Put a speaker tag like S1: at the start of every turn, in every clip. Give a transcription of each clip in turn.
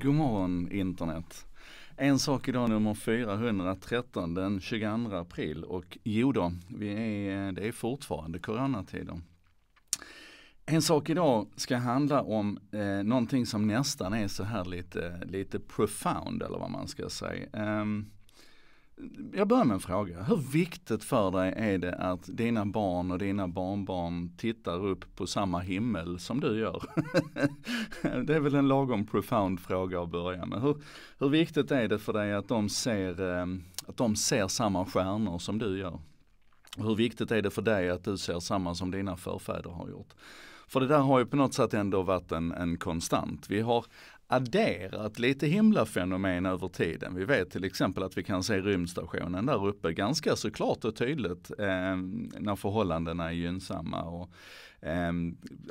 S1: God morgon internet. En sak idag nummer 413 den 22 april och jo då, vi är, eh, det är fortfarande coronatider. En sak idag ska handla om eh, någonting som nästan är så här lite, lite profound eller vad man ska säga. Um, jag börjar med en fråga. Hur viktigt för dig är det att dina barn och dina barnbarn tittar upp på samma himmel som du gör? det är väl en lagom profound fråga att börja med. Hur, hur viktigt är det för dig att de, ser, eh, att de ser samma stjärnor som du gör? Hur viktigt är det för dig att du ser samma som dina förfäder har gjort? För det där har ju på något sätt ändå varit en, en konstant. Vi har adderat lite himlafenomen över tiden. Vi vet till exempel att vi kan se rymdstationen där uppe ganska så klart och tydligt eh, när förhållandena är gynnsamma. Och, Eh,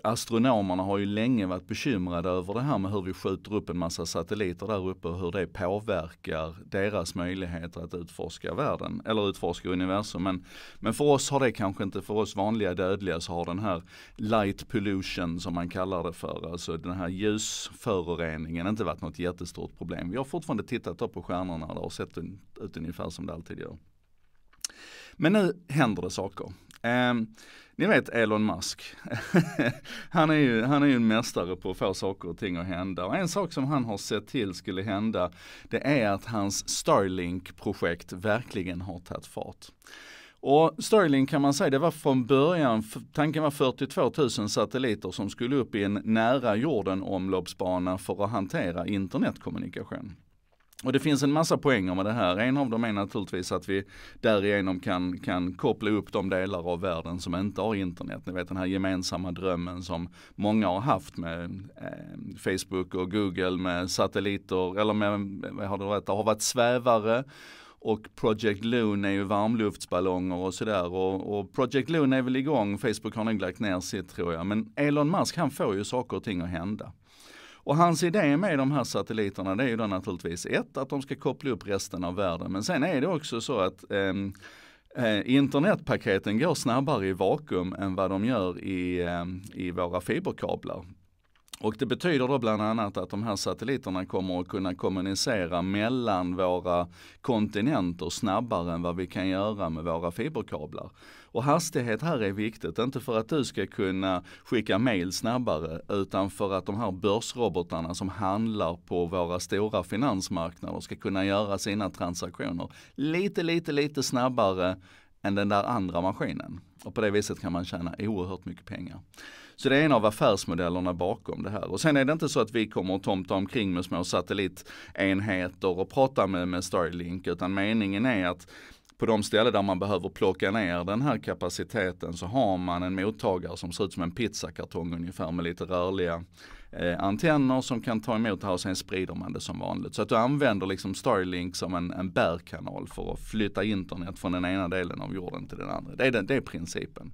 S1: astronomerna har ju länge varit bekymrade över det här med hur vi skjuter upp en massa satelliter där uppe och hur det påverkar deras möjligheter att utforska världen, eller utforska universum. Men, men för oss har det kanske inte, för oss vanliga dödliga så har den här light pollution som man kallar det för, alltså den här ljusföroreningen inte varit något jättestort problem. Vi har fortfarande tittat på stjärnorna där och sett ut ungefär som det alltid gör. Men nu händer det saker. Um, ni vet Elon Musk. han, är ju, han är ju en mästare på att få saker och ting att hända. Och en sak som han har sett till skulle hända, det är att hans Starlink-projekt verkligen har tagit fart. Och Starlink kan man säga, det var från början, tanken var 42 000 satelliter som skulle upp i en nära jorden omloppsbana för att hantera internetkommunikation. Och det finns en massa poänger med det här. En av dem är naturligtvis att vi därigenom kan, kan koppla upp de delar av världen som inte har internet. Ni vet den här gemensamma drömmen som många har haft med eh, Facebook och Google med satelliter, eller med, vad har det varit, det har varit svävare och Project Loon är ju varmluftsballonger och sådär. Och, och, Project Loon är väl igång, Facebook har nog lagt ner sitt tror jag. Men Elon Musk han får ju saker och ting att hända. Och hans idé med de här satelliterna det är ju då naturligtvis ett, att de ska koppla upp resten av världen. Men sen är det också så att ehm, eh, Internetpaketen går snabbare i vakuum än vad de gör i, ehm, i våra fiberkablar. Och det betyder då bland annat att de här satelliterna kommer att kunna kommunicera mellan våra kontinenter snabbare än vad vi kan göra med våra fiberkablar. Och hastighet här är viktigt, inte för att du ska kunna skicka mail snabbare utan för att de här börsrobotarna som handlar på våra stora finansmarknader ska kunna göra sina transaktioner lite, lite, lite snabbare än den där andra maskinen. Och på det viset kan man tjäna oerhört mycket pengar. Så det är en av affärsmodellerna bakom det här. Och sen är det inte så att vi kommer att tomta omkring med små satellitenheter och prata med, med Starlink utan meningen är att på de ställen där man behöver plocka ner den här kapaciteten så har man en mottagare som ser ut som en pizzakartong ungefär med lite rörliga eh, antenner som kan ta emot det här och sen sprider man det som vanligt. Så att du använder liksom Starlink som en, en bärkanal för att flytta internet från den ena delen av jorden till den andra. Det är, den, det är principen.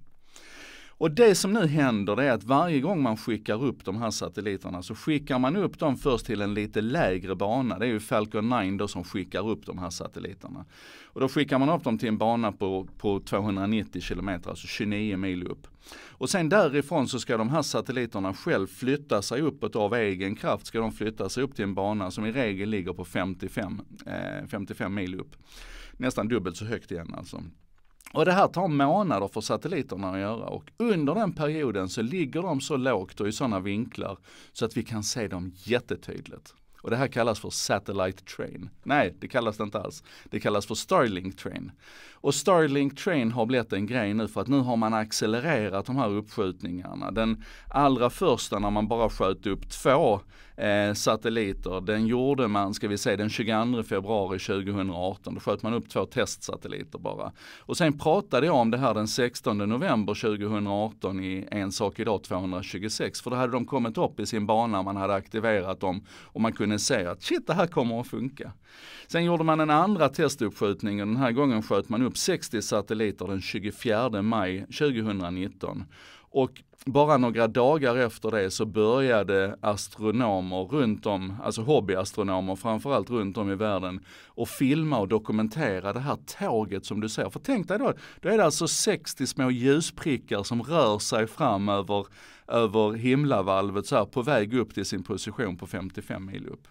S1: Och det som nu händer det är att varje gång man skickar upp de här satelliterna så skickar man upp dem först till en lite lägre bana. Det är ju Falcon 9 då som skickar upp de här satelliterna. Och då skickar man upp dem till en bana på, på 290 km alltså 29 mil upp. Och sen därifrån så ska de här satelliterna själv flytta sig uppåt av egen kraft. Ska de flytta sig upp till en bana som i regel ligger på 55, eh, 55 mil upp. Nästan dubbelt så högt igen alltså. Och det här tar månader för satelliterna att göra och under den perioden så ligger de så lågt och i sådana vinklar så att vi kan se dem jättetydligt. Och det här kallas för Satellite Train. Nej, det kallas det inte alls. Det kallas för Starlink Train. Och Starlink Train har blivit en grej nu för att nu har man accelererat de här uppskjutningarna. Den allra första när man bara sköt upp två Eh, satelliter. Den gjorde man, ska vi säga, den 22 februari 2018. Då sköt man upp två testsatelliter bara. Och sen pratade jag om det här den 16 november 2018 i En sak idag 226. För då hade de kommit upp i sin bana, man hade aktiverat dem och man kunde se att shit, det här kommer att funka. Sen gjorde man en andra testuppskjutning och den här gången sköt man upp 60 satelliter den 24 maj 2019. Och bara några dagar efter det så började astronomer runt om, alltså hobbyastronomer framförallt runt om i världen, att filma och dokumentera det här tåget som du ser. För tänk dig då, då är det alltså 60 små ljusprickar som rör sig fram över, över himlavalvet så här på väg upp till sin position på 55 mil upp.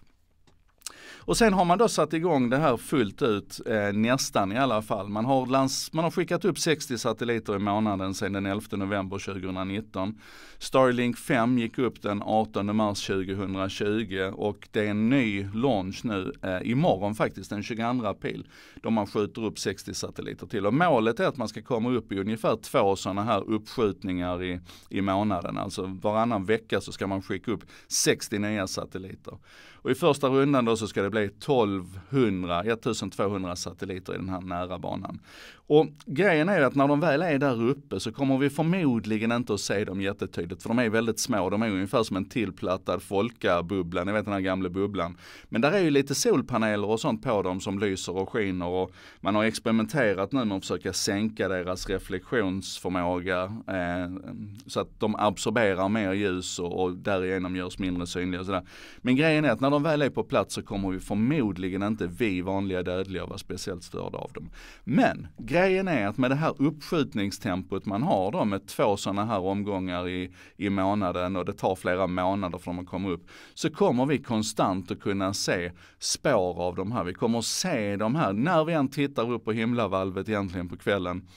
S1: Och sen har man då satt igång det här fullt ut, eh, nästan i alla fall. Man har, lands, man har skickat upp 60 satelliter i månaden sedan den 11 november 2019. Starlink 5 gick upp den 18 mars 2020 och det är en ny launch nu eh, imorgon faktiskt, den 22 april. Då man skjuter upp 60 satelliter till. Och målet är att man ska komma upp i ungefär två sådana här uppskjutningar i, i månaden. Alltså varannan vecka så ska man skicka upp 60 nya satelliter. Och i första rundan då så ska det bli 1200, 1200 satelliter i den här nära banan. Och grejen är att när de väl är där uppe så kommer vi förmodligen inte att se dem jättetydligt för de är väldigt små. De är ungefär som en tillplattad folkabubbla, ni vet den här gamla bubblan. Men där är ju lite solpaneler och sånt på dem som lyser och skiner och man har experimenterat nu med att försöka sänka deras reflektionsförmåga eh, så att de absorberar mer ljus och, och därigenom görs mindre synliga. Och sådär. Men grejen är att när de väl är på plats så kommer kommer ju förmodligen inte vi vanliga dödliga vara speciellt störda av dem. Men grejen är att med det här uppskjutningstempot man har då med två sådana här omgångar i, i månaden och det tar flera månader för dem att komma upp. Så kommer vi konstant att kunna se spår av de här. Vi kommer att se de här när vi än tittar upp på himlavalvet egentligen på kvällen.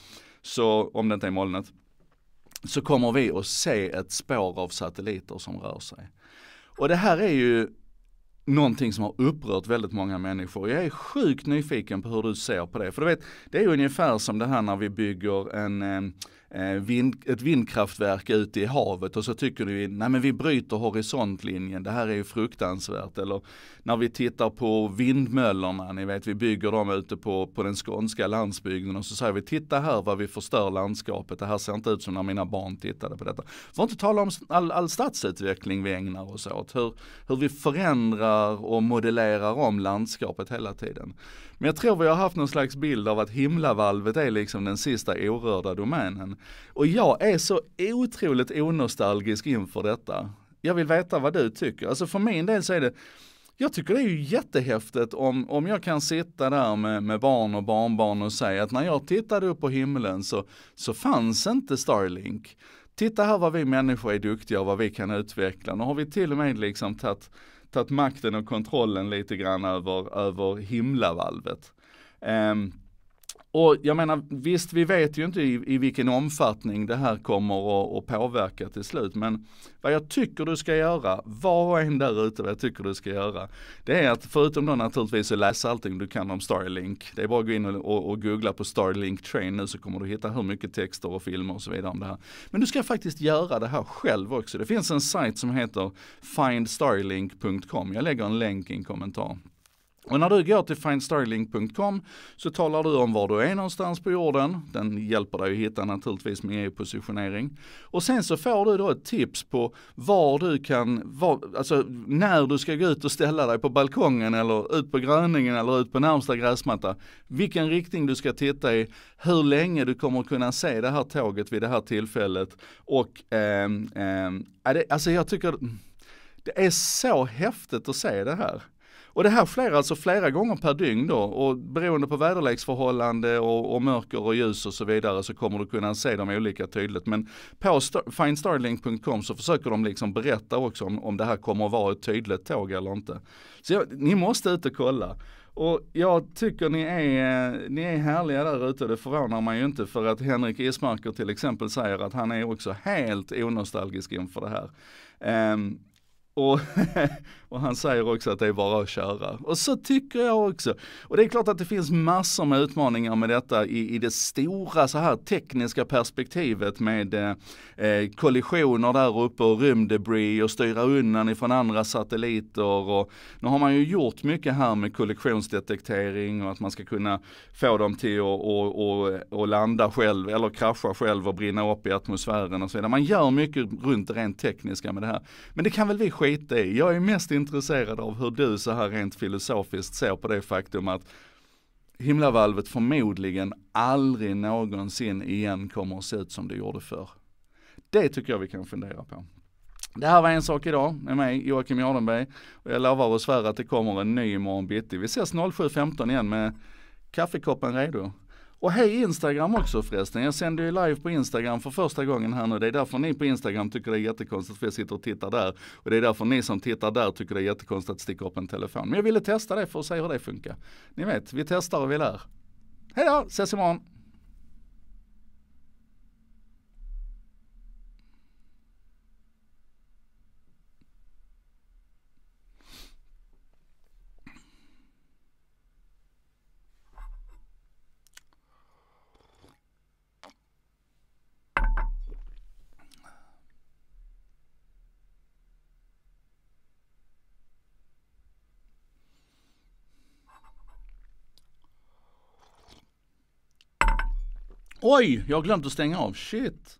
S1: Så om det inte är molnet så kommer vi att se ett spår av satelliter som rör sig. Och det här är ju någonting som har upprört väldigt många människor. Jag är sjukt nyfiken på hur du ser på det. För du vet, det är ungefär som det här när vi bygger en, eh, Eh, vind, ett vindkraftverk ute i havet och så tycker du nej men vi bryter horisontlinjen, det här är ju fruktansvärt. Eller när vi tittar på vindmöllorna, ni vet vi bygger dem ute på, på den skånska landsbygden och så säger vi titta här vad vi förstör landskapet, det här ser inte ut som när mina barn tittade på detta. Får inte tala om all, all stadsutveckling vi ägnar oss åt, hur, hur vi förändrar och modellerar om landskapet hela tiden. Men jag tror vi har haft någon slags bild av att himlavalvet är liksom den sista orörda domänen. Och jag är så otroligt onostalgisk inför detta. Jag vill veta vad du tycker. Alltså för min del så är det, jag tycker det är ju jättehäftigt om, om jag kan sitta där med, med barn och barnbarn och säga att när jag tittade upp på himlen så, så fanns inte Starlink. Titta här vad vi människor är duktiga och vad vi kan utveckla. Nu har vi till och med liksom tagit, tagit makten och kontrollen lite grann över, över himlavalvet. Um, och jag menar, visst vi vet ju inte i, i vilken omfattning det här kommer att påverka till slut. Men vad jag tycker du ska göra, var och en där ute vad jag tycker du ska göra. Det är att förutom då naturligtvis att läsa allting du kan om Starlink. Det är bara att gå in och, och, och googla på Starlink Train nu så kommer du hitta hur mycket texter och filmer och så vidare om det här. Men du ska faktiskt göra det här själv också. Det finns en sajt som heter findstarlink.com. Jag lägger en länk i en kommentar och när du går till findstarlink.com så talar du om var du är någonstans på jorden. Den hjälper dig att hitta naturligtvis med e-positionering. Och sen så får du då ett tips på var du kan, var, alltså när du ska gå ut och ställa dig på balkongen eller ut på gröningen eller ut på närmsta gräsmatta. Vilken riktning du ska titta i, hur länge du kommer kunna se det här tåget vid det här tillfället. Och eh, eh, alltså jag tycker det är så häftigt att se det här. Och det här sker alltså flera gånger per dygn då och beroende på väderleksförhållande och, och, mörker och ljus och så vidare så kommer du kunna se dem olika tydligt. Men på st findstarlink.com så försöker de liksom berätta också om, om det här kommer att vara ett tydligt tåg eller inte. Så jag, ni måste ut och kolla. Och jag tycker ni är, eh, ni är härliga där ute, det förvånar man ju inte för att Henrik Ismarker till exempel säger att han är också helt onostalgisk inför det här. Um, och, och, han säger också att det är bara att köra. Och så tycker jag också. Och det är klart att det finns massor med utmaningar med detta i, i det stora så här tekniska perspektivet med eh, eh kollisioner där uppe och rymddebris och styra undan ifrån andra satelliter. Och, nu har man ju gjort mycket här med kollisionsdetektering och att man ska kunna få dem till att och, och, och landa själv eller krascha själv och brinna upp i atmosfären och så vidare. Man gör mycket runt det rent tekniska med det här. Men det kan väl vi skita i. Jag är mest intresserad av hur du så här rent filosofiskt ser på det faktum att himlavalvet förmodligen aldrig någonsin igen kommer att se ut som det gjorde förr. Det tycker jag vi kan fundera på. Det här var En sak idag med mig, Joakim Jardenberg. Och jag lovar och svär att det kommer en ny imorgon bitti. Vi ses 07.15 igen med kaffekoppen redo. Och hej Instagram också förresten. Jag sänder ju live på Instagram för första gången här nu. Det är därför ni på Instagram tycker det är jättekonstigt för jag sitter och tittar där. Och det är därför ni som tittar där tycker det är jättekonstigt att sticka upp en telefon. Men jag ville testa det för att se hur det funkar. Ni vet, vi testar och vi lär. Hej då, ses imorgon! Oj, jag har glömt att stänga av. Shit.